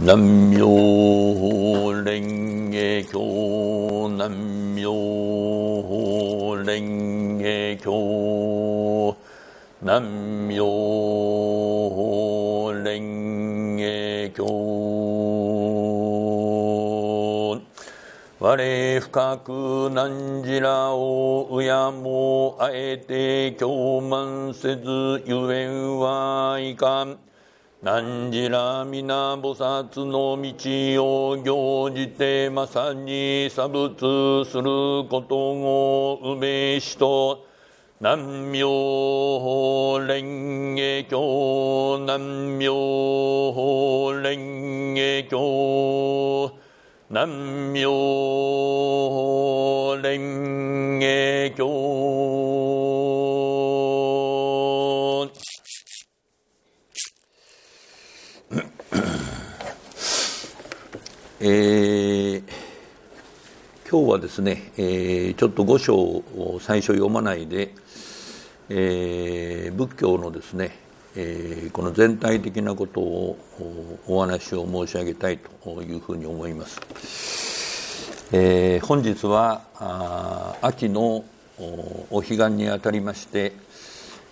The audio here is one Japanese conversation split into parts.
南無蓮華経南無蓮華経南無蓮華経我深く何時らをうやもあえて共満せずゆえんはいかん何時ら皆菩薩の道を行じてまさに差仏することを埋めしと南明法蓮華経南明法蓮華経南明法蓮華経えー、今日はですね、えー、ちょっと五章を最初読まないで、えー、仏教のですね、えー、この全体的なことをお話を申し上げたいというふうに思います。えー、本日はあ秋のお彼岸にあたりまして、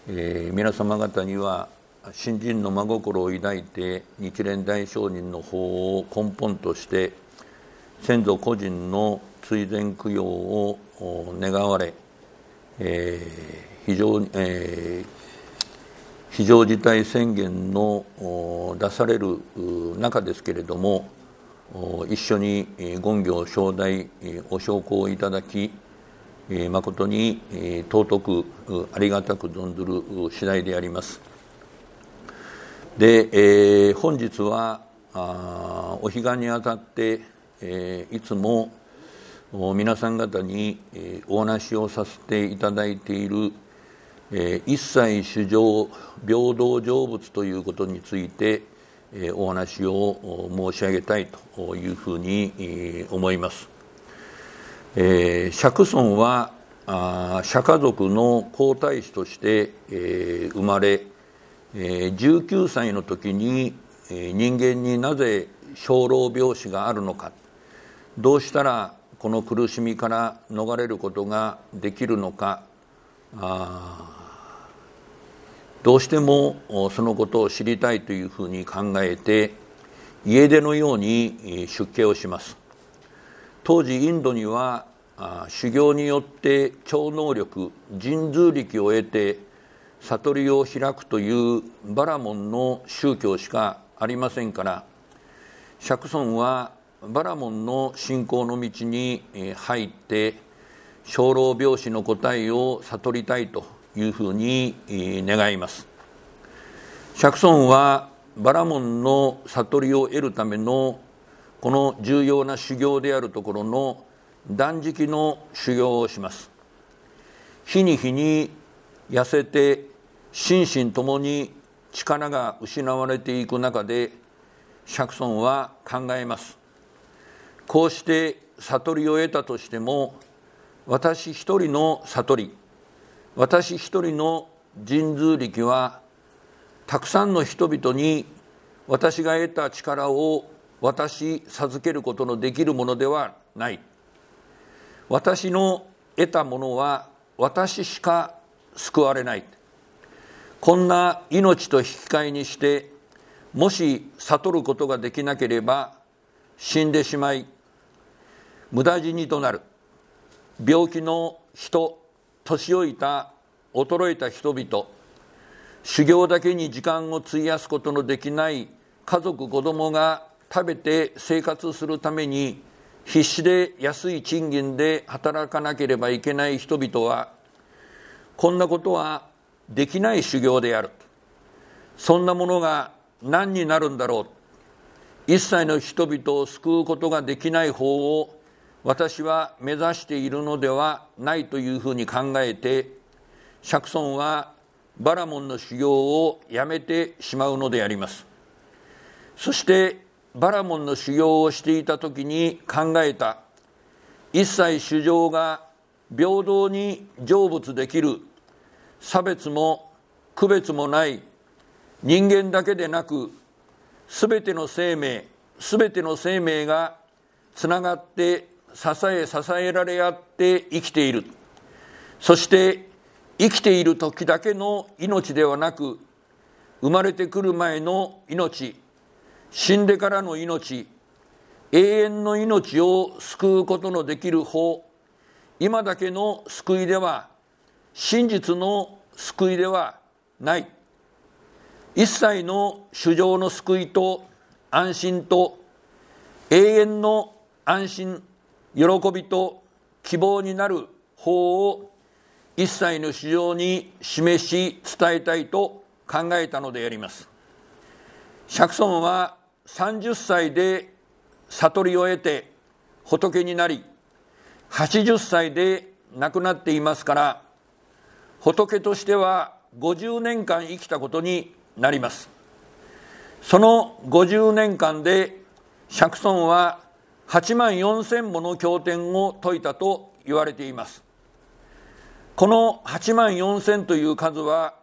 えー、皆様方には新人の真心を抱いて日蓮大聖人の法を根本として先祖個人の追善供養を願われ、えー、非常えー、非常事態宣言の出される中ですけれども一緒に権行招待お焼香をいただき誠に尊くありがたく存ずる次第であります。で、えー、本日はあお彼岸にあたって、えー、いつも皆さん方に、えー、お話をさせていただいている、えー、一切主情平等成仏ということについて、えー、お話を申し上げたいというふうに、えー、思います。えー、釈尊はあ釈家族の皇太子として、えー、生まれえ19歳の時に、え人間になぜ生老病死があるのかどうしたらこの苦しみから逃れることができるのかあどうしてもそのことを知りたいというふうに考えて家出のように出家をします当時インドには修行によって超能力神通力を得て悟りを開くというバラモンの宗教しかありませんから釈尊はバラモンの信仰の道に入って精霊病死の答えを悟りたいというふうに願います釈尊はバラモンの悟りを得るためのこの重要な修行であるところの断食の修行をします日に日に痩せて心身ともに力が失われていく中で釈尊は考えますこうして悟りを得たとしても私一人の悟り私一人の神通力はたくさんの人々に私が得た力を私授けることのできるものではない私の得たものは私しか救われないこんな命と引き換えにしてもし悟ることができなければ死んでしまい無駄死にとなる病気の人年老いた衰えた人々修行だけに時間を費やすことのできない家族子供が食べて生活するために必死で安い賃金で働かなければいけない人々はこんなことはできない修行であるそんなものが何になるんだろう一切の人々を救うことができない方を私は目指しているのではないというふうに考えて釈尊はバラモンの修行をやめてしまうのでありますそしてバラモンの修行をしていた時に考えた一切衆生が平等に成仏できる差別も区別もない人間だけでなくすべての生命すべての生命がつながって支え支えられ合って生きているそして生きている時だけの命ではなく生まれてくる前の命死んでからの命永遠の命を救うことのできる法今だけの救いでは真実の救いではない一切の主生の救いと安心と永遠の安心喜びと希望になる法を一切の主生に示し伝えたいと考えたのであります釈尊は30歳で悟りを得て仏になり80歳で亡くなっていますから仏としては50年間生きたことになりますその50年間で釈尊は8万4千もの経典を説いたと言われていますこの8万4千という数は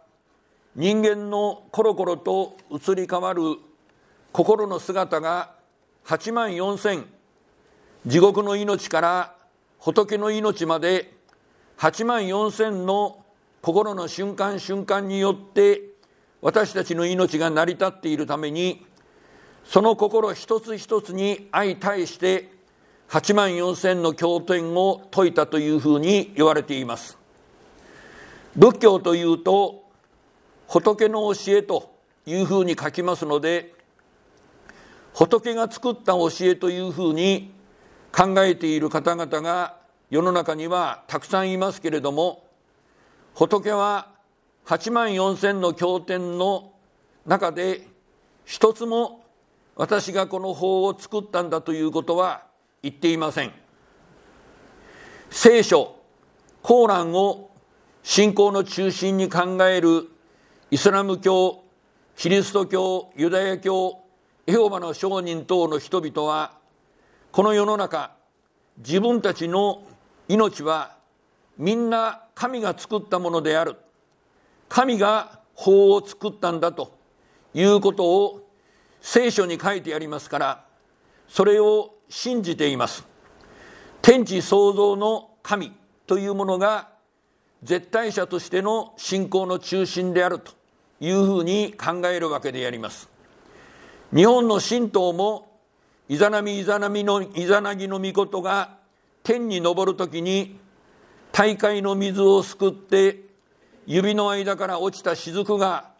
人間のコロコロと移り変わる心の姿が8万4千地獄の命から仏の命まで8万4千の心の瞬間瞬間によって私たちの命が成り立っているためにその心一つ一つに相対して8万4千の経典を説いたというふうに言われています仏教というと仏の教えというふうに書きますので仏が作った教えというふうに考えている方々が世の中にはたくさんいますけれども仏は8万4千の経典の中で一つも私がこの法を作ったんだということは言っていません聖書コーランを信仰の中心に考えるイスラム教キリスト教ユダヤ教エホバの商人等の人々はこの世の中自分たちの命はみんな神が作ったものである神が法を作ったんだということを聖書に書いてありますからそれを信じています天地創造の神というものが絶対者としての信仰の中心であるというふうに考えるわけであります日本の神道もイザナミイザナミのイザナギの御事が天に昇るときに大海の水をすくって指の間から落ちた雫が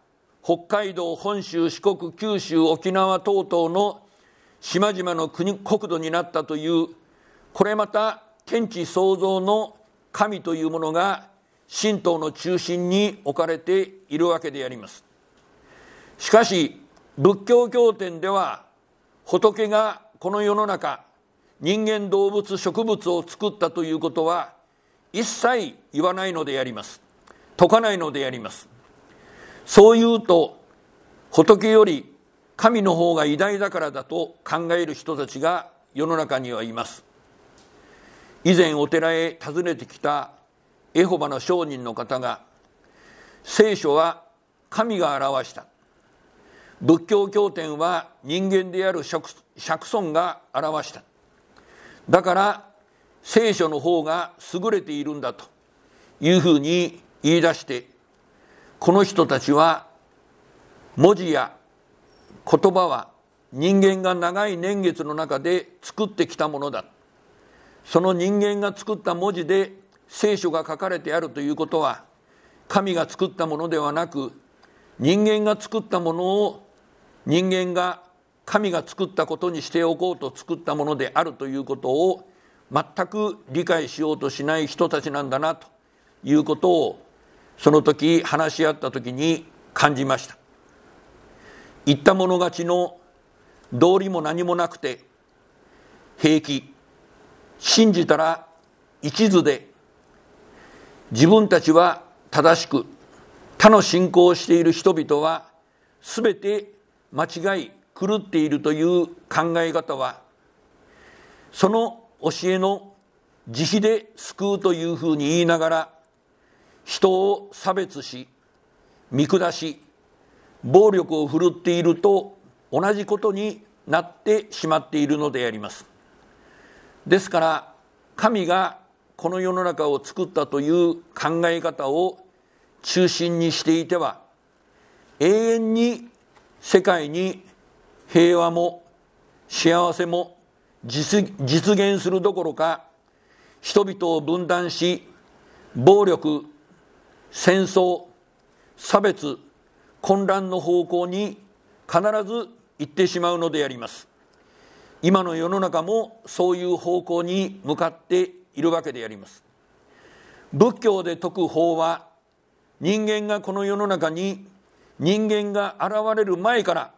北海道本州四国九州沖縄等々の島々の国国土になったというこれまた天地創造の神というものが神道の中心に置かれているわけでありますしかし仏教経典では仏がこの世の中人間動物植物を作ったということは一切言わないのでやります解かないのでやりますそう言うと仏より神の方が偉大だからだと考える人たちが世の中にはいます以前お寺へ訪ねてきたエホバの商人の方が聖書は神が表した仏教経典は人間である釈尊が表しただから聖書の方が優れているんだというふうに言い出してこの人たちは文字や言葉は人間が長い年月の中で作ってきたものだその人間が作った文字で聖書が書かれてあるということは神が作ったものではなく人間が作ったものを人間が神が作ったことにしておこうと作ったものであるということを全く理解しようとしない人たちなんだなということをその時話し合った時に感じました言った者勝ちの道理も何もなくて平気信じたら一途で自分たちは正しく他の信仰をしている人々は全て間違い狂っているという考え方はその教えの慈悲で救うというふうに言いながら人を差別し見下し暴力を振るっていると同じことになってしまっているのでありますですから神がこの世の中を作ったという考え方を中心にしていては永遠に世界に平和も幸せも実現するどころか人々を分断し暴力戦争差別混乱の方向に必ず行ってしまうのであります今の世の中もそういう方向に向かっているわけであります仏教で説く法は人間がこの世の中に人間が現れる前から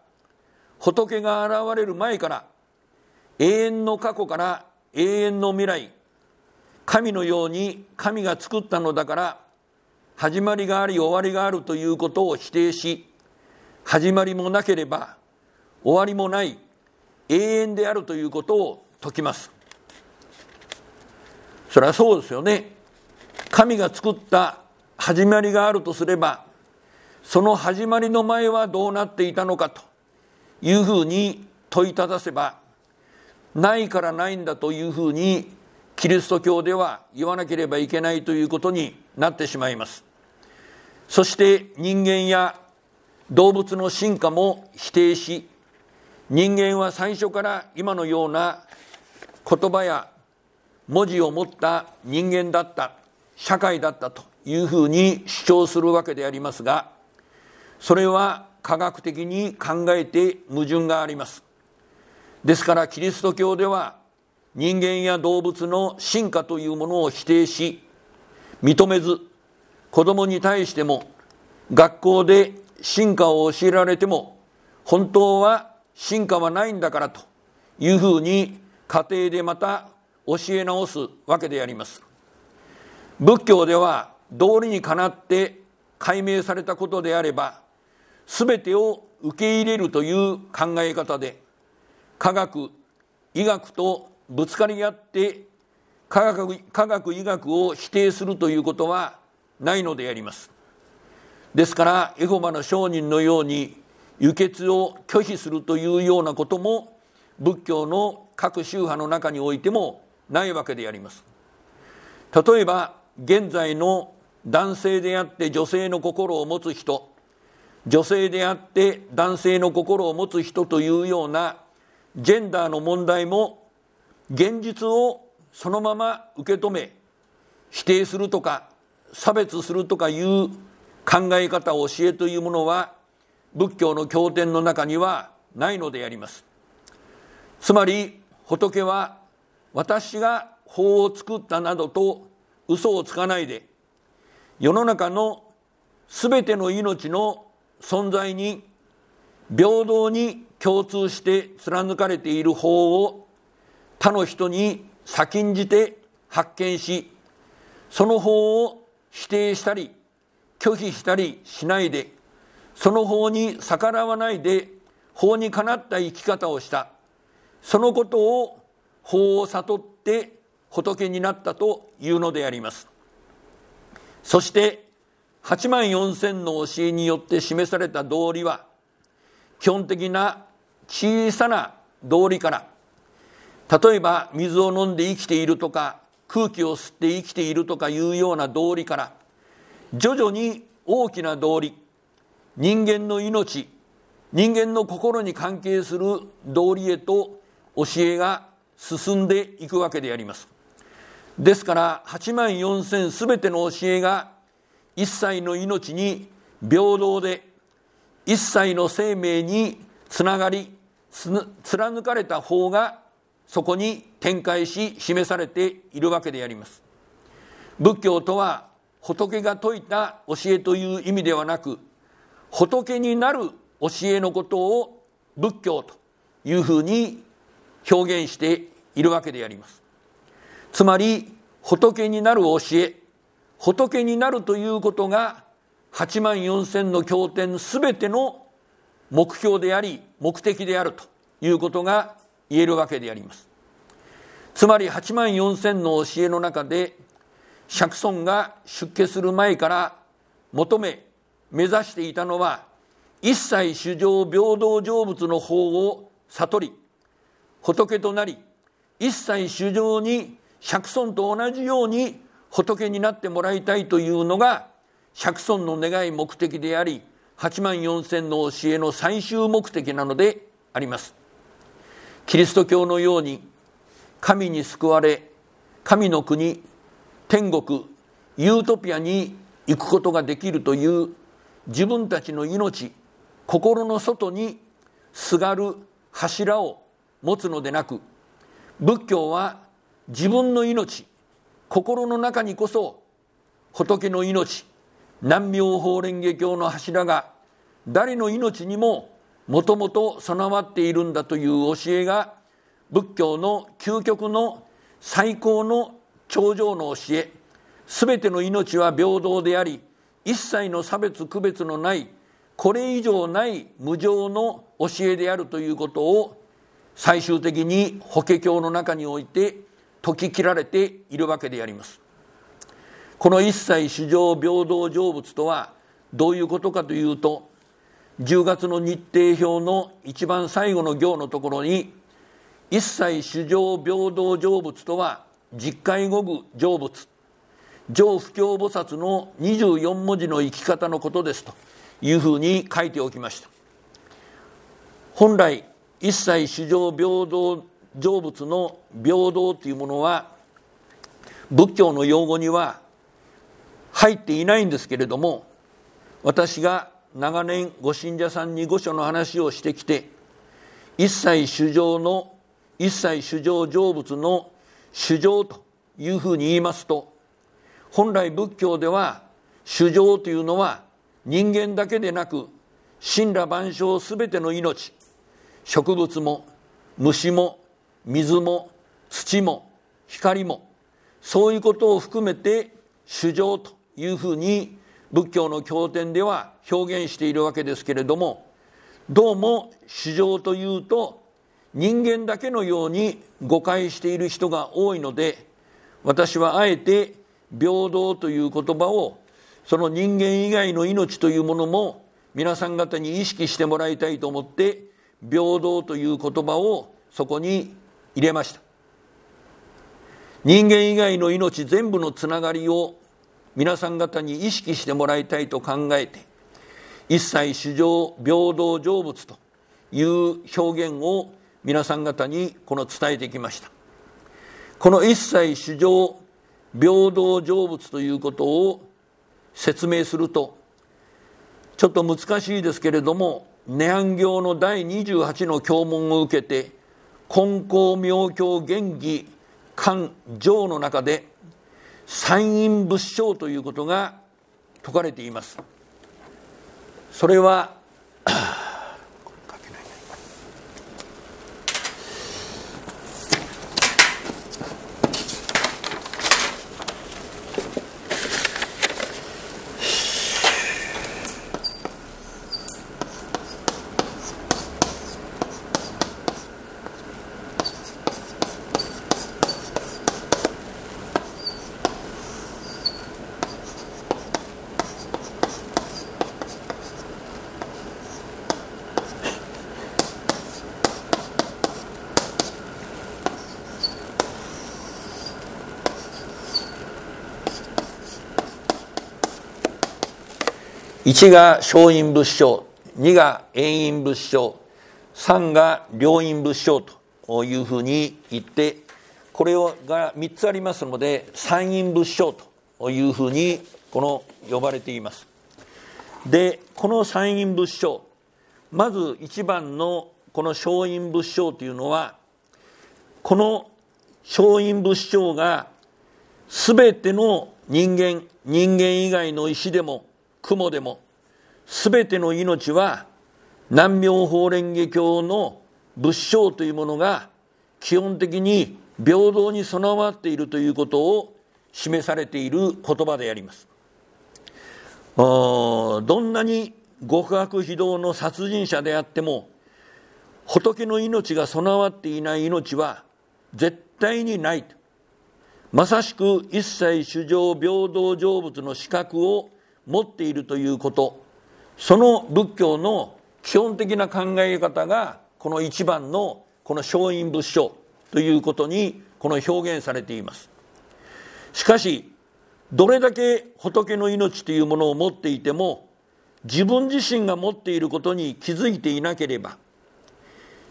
仏が現れる前から永遠の過去から永遠の未来神のように神が作ったのだから始まりがあり終わりがあるということを否定し始まりもなければ終わりもない永遠であるということを説きますそれはそうですよね神が作った始まりがあるとすればその始まりの前はどうなっていたのかというふうに問いただせばないからないんだというふうにキリスト教では言わなければいけないということになってしまいますそして人間や動物の進化も否定し人間は最初から今のような言葉や文字を持った人間だった社会だったというふうに主張するわけでありますがそれは科学的に考えて矛盾がありますですからキリスト教では人間や動物の進化というものを否定し認めず子供に対しても学校で進化を教えられても本当は進化はないんだからというふうに家庭でまた教え直すわけであります仏教では道理にかなって解明されたことであれば全てを受け入れるという考え方で科学医学とぶつかり合って科学科学医学を否定するということはないのでありますですからエホバの商人のように輸血を拒否するというようなことも仏教の各宗派の中においてもないわけであります例えば現在の男性であって女性の心を持つ人女性であって男性の心を持つ人というようなジェンダーの問題も現実をそのまま受け止め否定するとか差別するとかいう考え方教えというものは仏教の経典の中にはないのでありますつまり仏は私が法を作ったなどと嘘をつかないで世の中のすべての命の存在に平等に共通して貫かれている法を他の人に先んじて発見しその法を否定したり拒否したりしないでその法に逆らわないで法にかなった生き方をしたそのことを法を悟って仏になったというのでありますそして8万4,000の教えによって示された道理は基本的な小さな道理から例えば水を飲んで生きているとか空気を吸って生きているとかいうような道理から徐々に大きな道理人間の命人間の心に関係する道理へと教えが進んでいくわけでありますですから8万4千全ての教えが一切の命に平等で一切の生命につながり貫かれた法がそこに展開し示されているわけであります仏教とは仏が説いた教えという意味ではなく仏になる教えのことを仏教というふうに表現しているわけでありますつまり仏になる教え仏になるということが8万4,000の経典すべての目標であり目的であるということが言えるわけでありますつまり8万4000の教えの中で釈尊が出家する前から求め目指していたのは一切衆生平等成仏の法を悟り仏となり一切衆生に釈尊と同じように仏になってもらいたいというのが釈尊の願い目的であり8万4000の教えの最終目的なのでありますキリスト教のように神に救われ神の国天国ユートピアに行くことができるという自分たちの命心の外にすがる柱を持つのでなく仏教は自分の命心の中にこそ仏の命南明法蓮華経の柱が誰の命にももともと備わっているんだという教えが仏教の究極の最高の頂上の教え全ての命は平等であり一切の差別区別のないこれ以上ない無常の教えであるということを最終的に法華経の中において解き切られているわけであります。この一切主場平等成仏とはどういうことかというと10月の日程表の一番最後の行のところに一切主場平等成仏とは実戒語具成仏上不教菩薩の24文字の生き方のことですというふうに書いておきました本来一切主場平等成仏の平等というものは仏教の用語には入っていないんですけれども私が長年ご信者さんに御所の話をしてきて一切主情の一切主情成仏の主情というふうに言いますと本来仏教では主情というのは人間だけでなく神羅万象すべての命植物も虫も水も土も光もそういうことを含めて主情というふうに仏教の経典では表現しているわけですけれどもどうも市場というと人間だけのように誤解している人が多いので私はあえて平等という言葉をその人間以外の命というものも皆さん方に意識してもらいたいと思って平等という言葉をそこに入れました人間以外の命全部のつながりを皆さん方に意識してもらいたいと考えて一切主場平等成仏という表現を皆さん方にこの伝えてきましたこの一切主場平等成仏ということを説明するとちょっと難しいですけれども涅槃行の第28の経文を受けて「根高明教元義官上の中で三陰仏性ということが説かれていますそれは1が小陰仏性2が遠陰仏性3が両陰仏性というふうに言ってこれが3つありますので三陰仏性というふうにこの呼ばれていますでこの三陰仏性まず1番のこの小陰仏性というのはこの小陰仏性が全ての人間人間以外の石でも雲でも全ての命は南明法蓮華経の仏性というものが基本的に平等に備わっているということを示されている言葉でありますどんなに極悪非道の殺人者であっても仏の命が備わっていない命は絶対にないまさしく一切衆生平等成仏の資格を持っているということその仏教の基本的な考え方がこの一番のこの松因仏書ということにこの表現されていますしかしどれだけ仏の命というものを持っていても自分自身が持っていることに気づいていなければ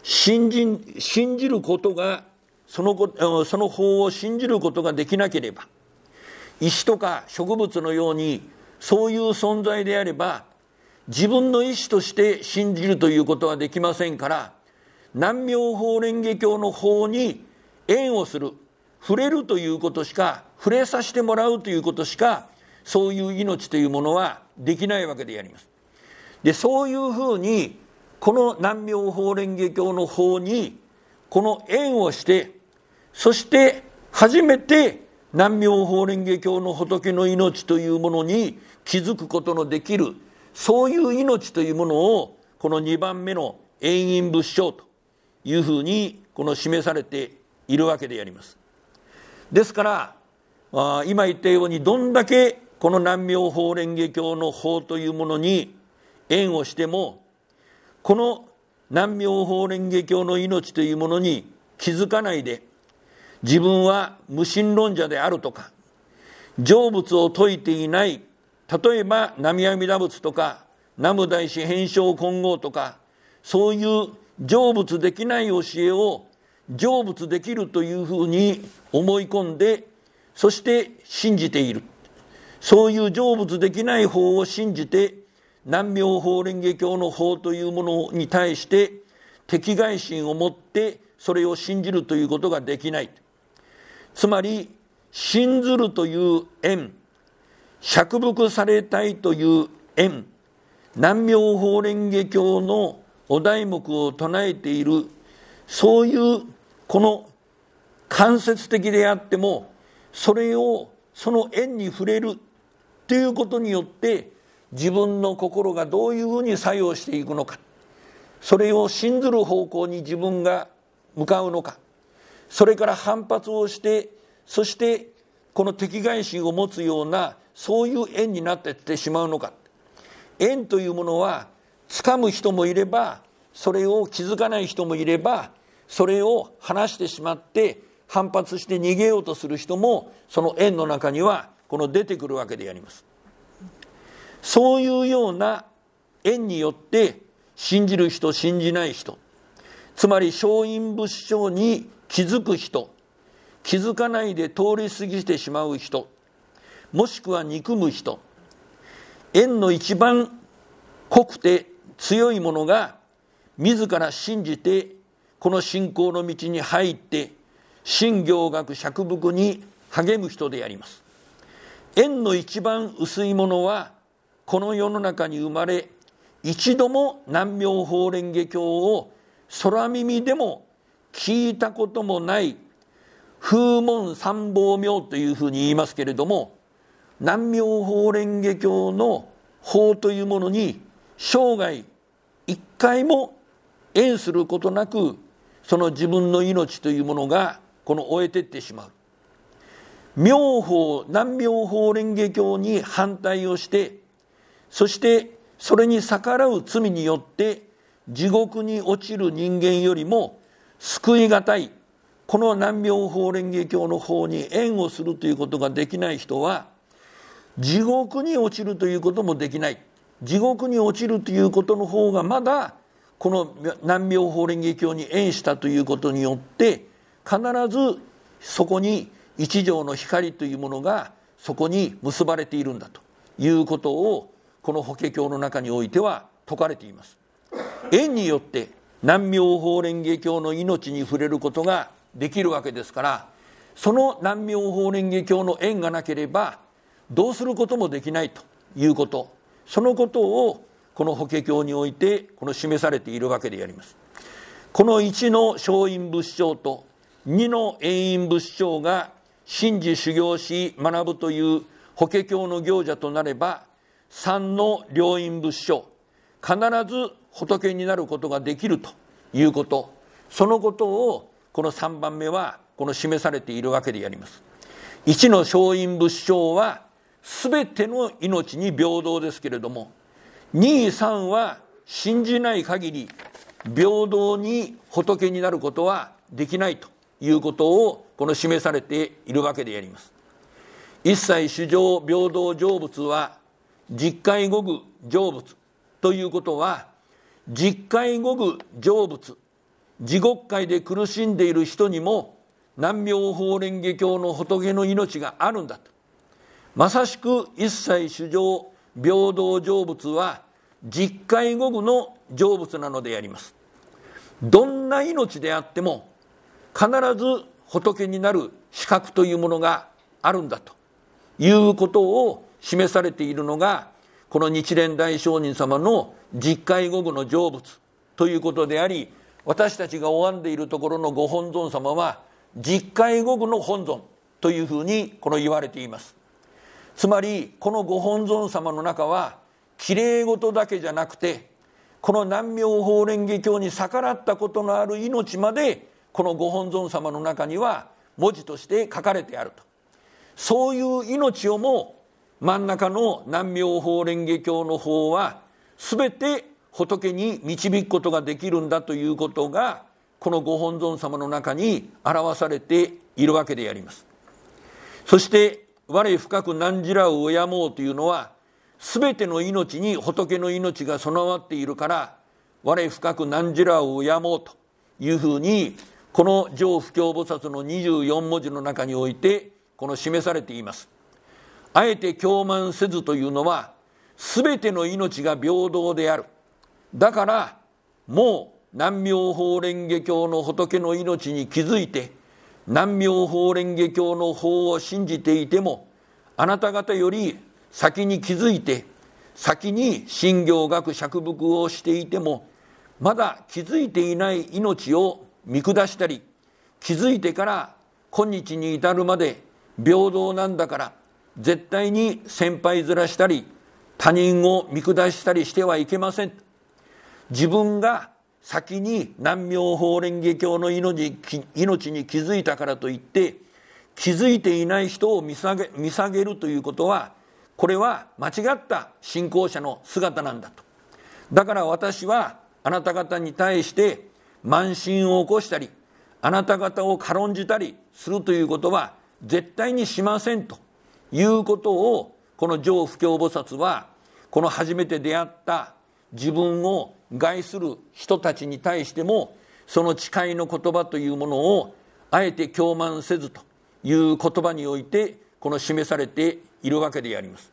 信じ信じることがそのこその法を信じることができなければ石とか植物のようにそういう存在であれば自分の意思として信じるということはできませんから南明法蓮華経の法に縁をする触れるということしか触れさせてもらうということしかそういう命というものはできないわけであります。でそういうふうにこの南明法蓮華経の法にこの縁をしてそして初めて南明法蓮華経の仏の命というものに気づくことのできるそういう命というものをこの2番目の永遠仏性というふうにこの示されているわけであります。ですからあ今言ったようにどんだけこの南明法蓮華経の法というものに縁をしてもこの南明法蓮華経の命というものに気づかないで自分は無神論者であるとか成仏を説いていない例えば南阿弥陀仏とか南無大師変性混合とかそういう成仏できない教えを成仏できるというふうに思い込んでそして信じているそういう成仏できない法を信じて南明法蓮華経の法というものに対して敵外心を持ってそれを信じるということができないつまり信ずるという縁釈伏されたいという縁南明法蓮華経のお題目を唱えているそういうこの間接的であってもそれをその縁に触れるっていうことによって自分の心がどういうふうに作用していくのかそれを信ずる方向に自分が向かうのかそれから反発をしてそしてこの敵外心を持つようなそういう縁になってってしまうのか縁というものは掴む人もいればそれを気づかない人もいればそれを離してしまって反発して逃げようとする人もその縁の中にはこの出てくるわけでありますそういうような縁によって信じる人信じない人つまり松陰仏性に気づく人気づかないで通り過ぎてしまう人もしくは憎む人縁の一番濃くて強いものが自ら信じてこの信仰の道に入って信行学釈伏に励む人であります縁の一番薄いものはこの世の中に生まれ一度も南明法蓮華経を空耳でも聞いたこともない風門三宝明というふうに言いますけれども南明法蓮華経の法というものに生涯一回も縁することなくその自分の命というものがこの終えてってしまう妙法南妙法蓮華経に反対をしてそしてそれに逆らう罪によって地獄に落ちる人間よりも救い難いこの南妙法蓮華経の方に縁をするということができない人は地獄に落ちるということもできない地獄に落ちるということの方がまだこの難病法蓮華経に縁したということによって必ずそこに一条の光というものがそこに結ばれているんだということをこの法華経の中においては説かれています。縁によって難病法蓮華経の命に触れることができるわけですからその難病法蓮華経の縁がなければどうすることもできないということそのことをこの法華経においてこの示されているわけでありますこの1の松院仏性と2の遠因仏性が真治修行し学ぶという法華経の行者となれば3の良因仏性必ず仏になることができるということそのことをこの3番目はこの示されているわけであります1の松陰仏性は全ての命に平等ですけれども23は信じない限り平等に仏になることはできないということをこの示されているわけであります一切主上平等成仏は実戒五具成仏ということは実戒五具成仏地獄界で苦しんでいる人にも難病法蓮華経の仏の命があるんだとまさしく一切主情平等成仏は実戒後具の成仏なのでありますどんな命であっても必ず仏になる資格というものがあるんだということを示されているのがこの日蓮大聖人様の実戒後具の成仏ということであり私たちが拝んでいるところのご本尊様は実戒後具の本尊というふうにこの言われていますつまりこのご本尊様の中はきれい事だけじゃなくてこの南明法蓮華経に逆らったことのある命までこのご本尊様の中には文字として書かれてあるとそういう命をも真ん中の南明法蓮華経の方は全て仏に導くことができるんだということがこのご本尊様の中に表されているわけでありますそして我深く難じらを敬もうというのは全ての命に仏の命が備わっているから我深く難じらを敬もうというふうにこの上不教菩薩の24文字の中においてこの示されています。あえて教慢せずというのは全ての命が平等である。だからもう南明法蓮華経の仏の命に気づいて南明法蓮華経の法を信じていてもあなた方より先に気づいて先に信行学釈伏をしていてもまだ気づいていない命を見下したり気づいてから今日に至るまで平等なんだから絶対に先輩ずらしたり他人を見下したりしてはいけません自分が先に南明法蓮華経の命命に気づいたからといって気づいていない人を見下げ見下げるということはこれは間違った信仰者の姿なんだとだから私はあなた方に対して慢心を起こしたりあなた方を軽んじたりするということは絶対にしませんということをこの上不教菩薩はこの初めて出会った自分を害する人たちに対してもその誓いの言葉というものをあえて共慢せずという言葉においてこの示されているわけであります。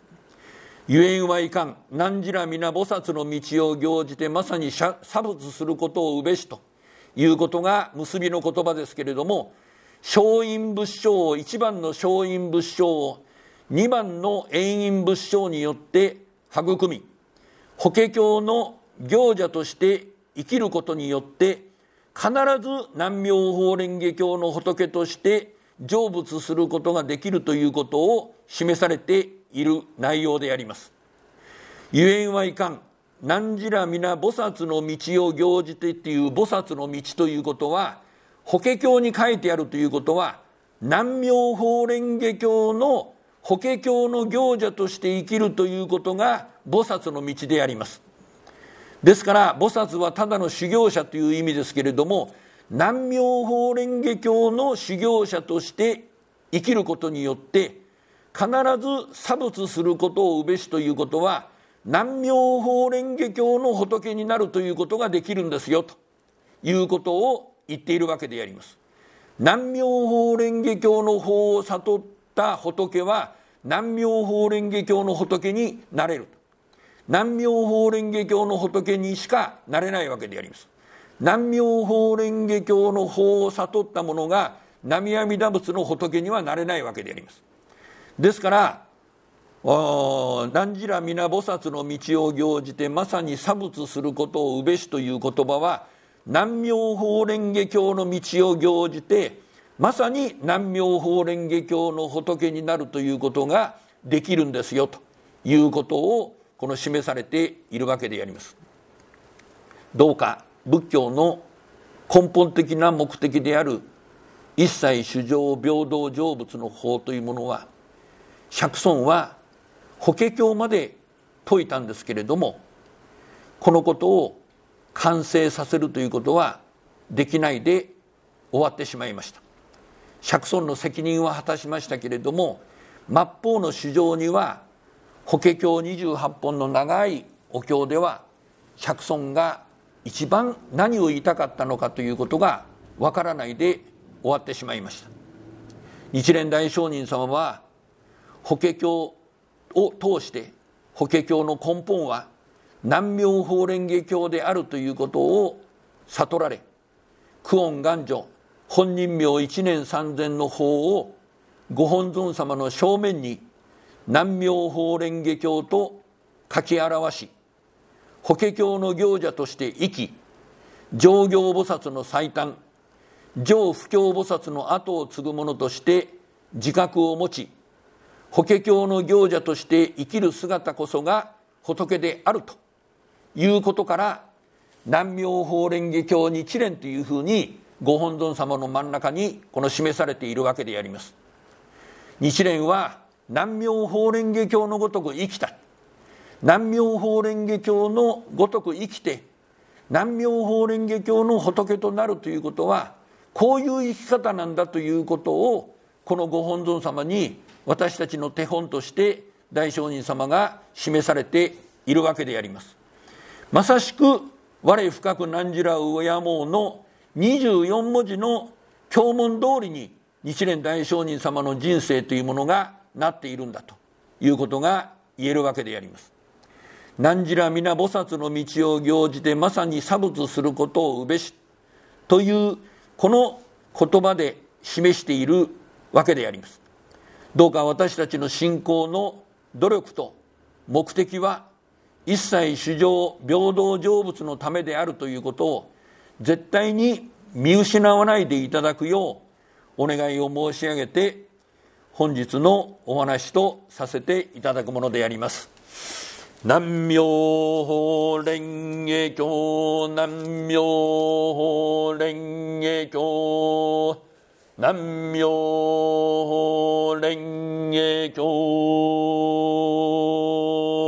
ゆえんはいかん何じら皆菩薩の道を行じてまさに差別することをうべしということが結びの言葉ですけれども松陰仏性を一番の松陰仏性を二番の遠陰仏性によって育み法華経の行者として生きることによって必ず南明法蓮華経の仏として成仏することができるということを示されている内容であります。ゆえんはいかん何じら皆菩薩の道を行じてっていう菩薩の道ということは法華経に書いてあるということは南明法蓮華経の法華経の行者として生きるということが菩薩の道であります。ですから菩薩はただの修行者という意味ですけれども南明法蓮華経の修行者として生きることによって必ず差別することをうべしということは南明法蓮華経の仏になるということができるんですよということを言っているわけであります。南明法蓮華経の法を悟った仏は南明法蓮華経の仏になれると南明法蓮華経の仏にしかなれないわけであります南明法蓮華経の法を悟った者が南阿弥陀仏の仏にはなれないわけでありますですから何時ら皆菩薩の道を行じてまさに差仏することをうべしという言葉は南明法蓮華経の道を行じてまさに南明法蓮華経の仏になるということができるんですよということをこの示されているわけでありますどうか仏教の根本的な目的である一切主情平等成仏の法というものは釈尊は法華経まで説いたんですけれどもこのことを完成させるということはできないで終わってしまいました釈尊の責任は果たしましたけれども末法の主情には法華経28本の長いお経では釈尊が一番何を言いたかったのかということがわからないで終わってしまいました日蓮大聖人様は法華経を通して法華経の根本は南明法蓮華経であるということを悟られ久遠願女本人名一年三千の法をご本尊様の正面に南明法蓮華経と書き表し法華経の行者として生き上行菩薩の最短上不教菩薩の後を継ぐ者として自覚を持ち法華経の行者として生きる姿こそが仏であるということから南明法蓮華経日蓮というふうにご本尊様の真ん中にこの示されているわけであります。日蓮は南明法蓮華経のごとく生きた南明法蓮華経のごとく生きて南明法蓮華経の仏となるということはこういう生き方なんだということをこのご本尊様に私たちの手本として大聖人様が示されているわけでありますまさしく「我深く何じらう親もう」の24文字の経文通りに日蓮大聖人様の人生というものがなっているんだということが言えるわけであります。何じら皆菩薩の道を行じてまさに差物することをうべしというこの言葉で示しているわけであります。どうか私たちの信仰の努力と目的は一切主上平等成仏のためであるということを絶対に見失わないでいただくようお願いを申し上げて本日のお話とさせていただくものであります。南妙法蓮華経南妙法蓮華経南妙法蓮華経